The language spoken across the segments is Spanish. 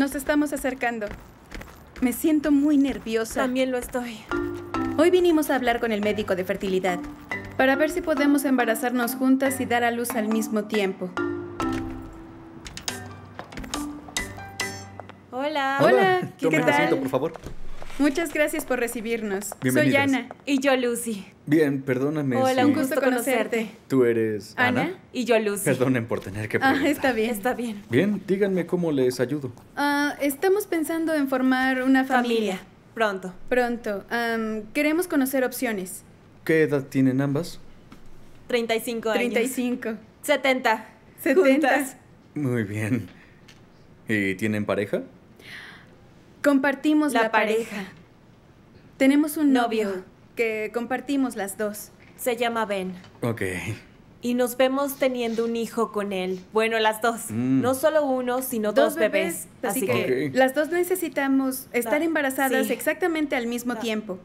Nos estamos acercando. Me siento muy nerviosa. También lo estoy. Hoy vinimos a hablar con el médico de fertilidad para ver si podemos embarazarnos juntas y dar a luz al mismo tiempo. Hola. Hola. ¿Qué, tal? por favor. Muchas gracias por recibirnos. Soy Ana. Y yo, Lucy. Bien, perdóname. Hola, un gusto conocerte. Tú eres Ana. Y yo, Lucy. Perdonen por tener que preguntar. Ah, está bien. Está bien. Bien, díganme cómo les ayudo. Ah, estamos pensando en formar una familia. Pronto. Pronto. queremos conocer opciones. ¿Qué edad tienen ambas? 35 años. 35. 70. 70. Muy bien. ¿Y tienen pareja? Compartimos la, pareja. Tenemos un novio, que compartimos las dos. Se llama Ben. Ok. Y nos vemos teniendo un hijo con él. Bueno, las dos. Mm. No solo uno, sino dos, bebés. Así que las dos necesitamos estar embarazadas exactamente al mismo tiempo.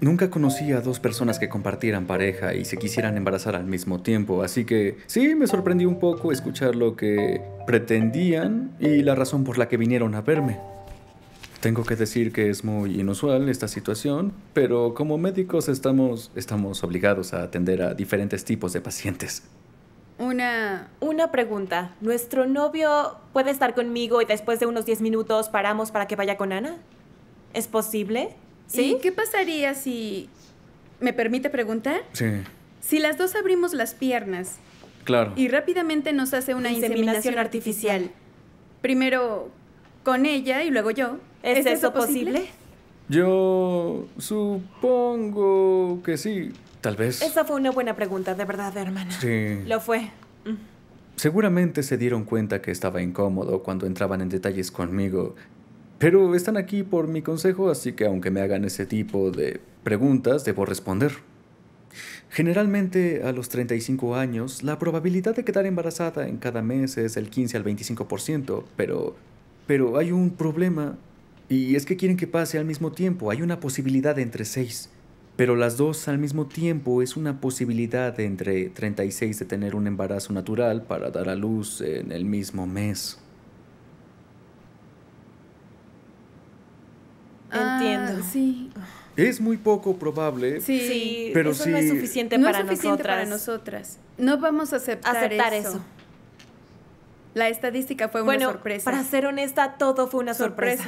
Nunca conocí a dos personas que compartieran pareja y se quisieran embarazar al mismo tiempo, así que sí me sorprendí un poco escuchar lo que pretendían y la razón por la que vinieron a verme. Tengo que decir que es muy inusual esta situación, pero como médicos estamos, estamos obligados a atender a diferentes tipos de pacientes. Una... Una pregunta. ¿Nuestro novio puede estar conmigo y después de unos 10 minutos paramos para que vaya con Ana? ¿Es posible? ¿Sí? qué pasaría si... ¿Me permite preguntar? Sí. Si las dos abrimos las piernas. Claro. Y rápidamente nos hace una inseminación, artificial. Primero con ella y luego yo. ¿Es, eso posible? Yo supongo que sí, tal vez. Esa fue una buena pregunta, de verdad, hermana. Sí. Lo fue. Mm. Seguramente se dieron cuenta que estaba incómodo cuando entraban en detalles conmigo, pero están aquí por mi consejo, así que aunque me hagan ese tipo de preguntas, debo responder. Generalmente, a los 35 años, la probabilidad de quedar embarazada en cada mes es del 15 al 25%, pero... Pero hay un problema y es que quieren que pase al mismo tiempo. Hay una posibilidad entre seis. Pero las dos al mismo tiempo es una posibilidad entre 36 de tener un embarazo natural para dar a luz en el mismo mes. Ah, Entiendo. sí. Es muy poco probable. Sí, pero eso sí, no es suficiente, no para, es suficiente nosotras. para nosotras. No vamos a aceptar, eso. La estadística fue una sorpresa. Para ser honesta, todo fue una sorpresa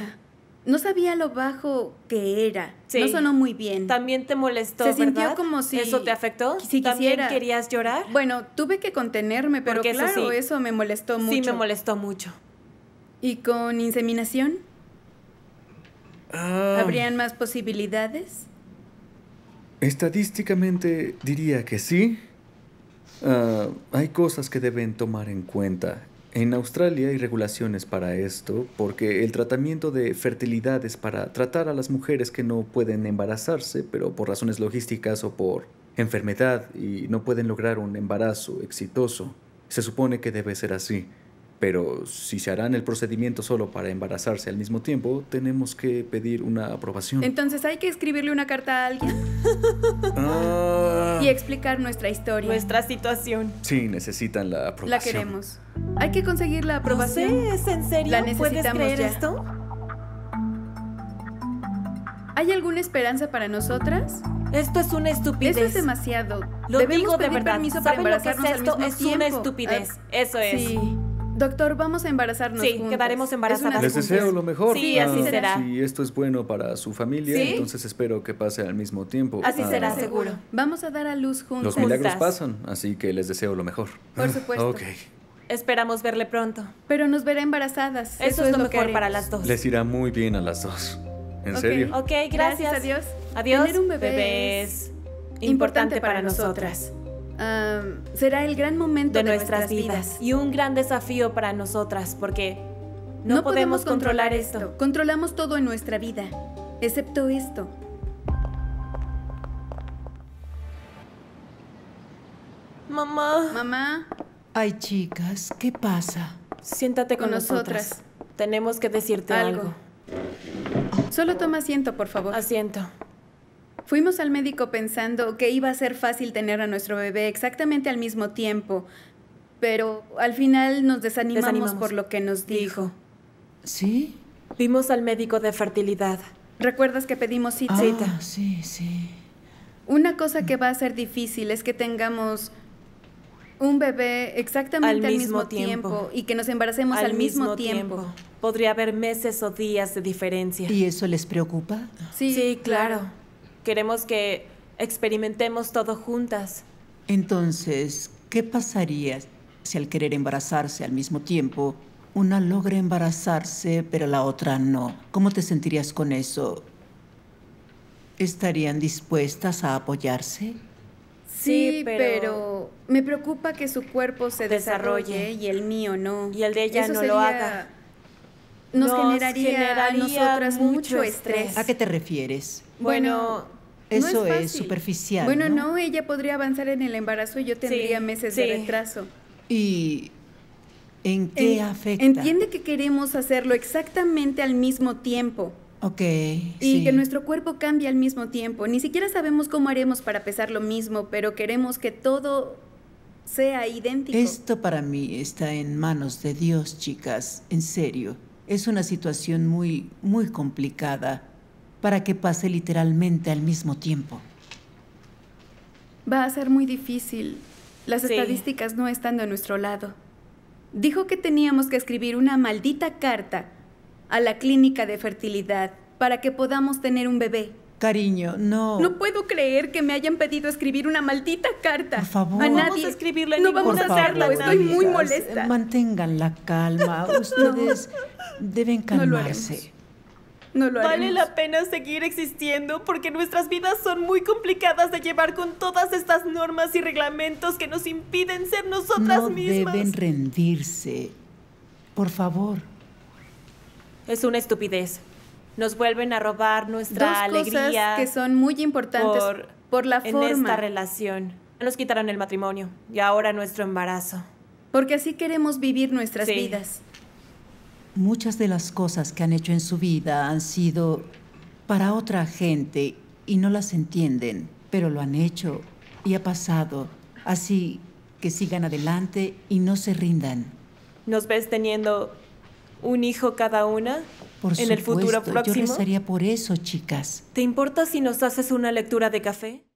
no sabía lo bajo que era. No sonó muy bien. También te molestó. Se sintió como si. ¿Eso te afectó? Si ¿También querías llorar? Bueno, tuve que contenerme, pero claro, eso, me molestó mucho. Sí, me molestó mucho. ¿Y con inseminación? Ah. ¿Habrían más posibilidades? Estadísticamente diría que sí. Ah, hay cosas que deben tomar en cuenta en Australia hay regulaciones para esto, porque el tratamiento de fertilidad es para tratar a las mujeres que no pueden embarazarse, pero por razones logísticas o por enfermedad y no pueden lograr un embarazo exitoso. Se supone que debe ser así, pero si se harán el procedimiento solo para embarazarse al mismo tiempo, tenemos que pedir una aprobación. Entonces hay que escribirle una carta a alguien. Ah. y explicar nuestra historia. Nuestra situación. Sí, necesitan la aprobación. La queremos. Hay que conseguir la aprobación. No sé, ¿es en serio? La ¿Puedes creer esto? ¿Hay alguna esperanza para nosotras? Esto es una estupidez. Eso es demasiado. Lo digo de verdad. permiso para ¿Saben lo que es esto? Es una estupidez. Ah, Eso es. Doctor, vamos a embarazarnos. Sí, quedaremos embarazadas. Les deseo lo mejor. Sí, así ah, será. Si esto es bueno para su familia, entonces espero que pase al mismo tiempo. Así ah, será, seguro. Vamos a dar a luz juntos. Los milagros pasan, así que les deseo lo mejor. Por supuesto. ok. Esperamos verle pronto. Pero nos verá embarazadas. Eso, es, lo, mejor para las dos. Les irá muy bien a las dos. En serio. Ok, gracias. Adiós. Adiós. Tener un bebé, es importante para, nosotras será el gran momento de, nuestras, vidas. Y un gran desafío para nosotras, porque no, podemos, controlar, esto. Controlamos todo en nuestra vida, excepto esto. Mamá. Mamá. Ay, chicas, ¿qué pasa? Siéntate con, nosotras. Tenemos que decirte algo. algo. Solo toma asiento, por favor. Asiento. Fuimos al médico pensando que iba a ser fácil tener a nuestro bebé exactamente al mismo tiempo, pero al final nos desanimamos, por lo que nos dijo. ¿Sí? Vimos al médico de fertilidad. ¿Recuerdas que pedimos cita? Ah, sí, sí. Una cosa que va a ser difícil es que tengamos un bebé exactamente al, mismo, tiempo. y que nos embaracemos al, mismo, tiempo. tiempo. Podría haber meses o días de diferencia. ¿Y eso les preocupa? Sí, sí claro. Queremos que experimentemos todo juntas. Entonces, ¿qué pasaría si al querer embarazarse al mismo tiempo, una logra embarazarse pero la otra no? ¿Cómo te sentirías con eso? ¿Estarían dispuestas a apoyarse? Sí, pero... me preocupa que su cuerpo se desarrolle, y el mío no. Y el de ella no lo haga. Nos, generaría, generaría, a nosotras mucho estrés. ¿A qué te refieres? Bueno, eso es, superficial. Bueno, ¿no? ella podría avanzar en el embarazo y yo tendría meses de retraso. ¿Y en qué afecta? Entiende que queremos hacerlo exactamente al mismo tiempo. Ok. Y que nuestro cuerpo cambie al mismo tiempo. Ni siquiera sabemos cómo haremos para pesar lo mismo, pero queremos que todo sea idéntico. Esto para mí está en manos de Dios, chicas, en serio. Es una situación muy, muy complicada para que pase literalmente al mismo tiempo. Va a ser muy difícil. Las estadísticas no están de nuestro lado. Dijo que teníamos que escribir una maldita carta a la clínica de fertilidad para que podamos tener un bebé. Cariño, no. No puedo creer que me hayan pedido escribir una maldita carta. Por favor. A nadie. Vamos a escribirla no vamos a hacerlo, estoy muy molesta. Mantengan la calma. Ustedes deben calmarse. No vale la pena seguir existiendo porque nuestras vidas son muy complicadas de llevar con todas estas normas y reglamentos que nos impiden ser nosotras no mismas. Deben rendirse. Por favor. Es una estupidez. Nos vuelven a robar nuestra Dos alegría. Cosas que son muy importantes por, la forma. En esta relación. Nos quitaron el matrimonio y ahora nuestro embarazo. Porque así queremos vivir nuestras vidas. Muchas de las cosas que han hecho en su vida han sido para otra gente y no las entienden, pero lo han hecho y ha pasado. Así que sigan adelante y no se rindan. ¿Nos ves teniendo un hijo cada una? Por en el futuro próximo. Yo rezaría por eso, chicas. ¿Te importa si nos haces una lectura de café?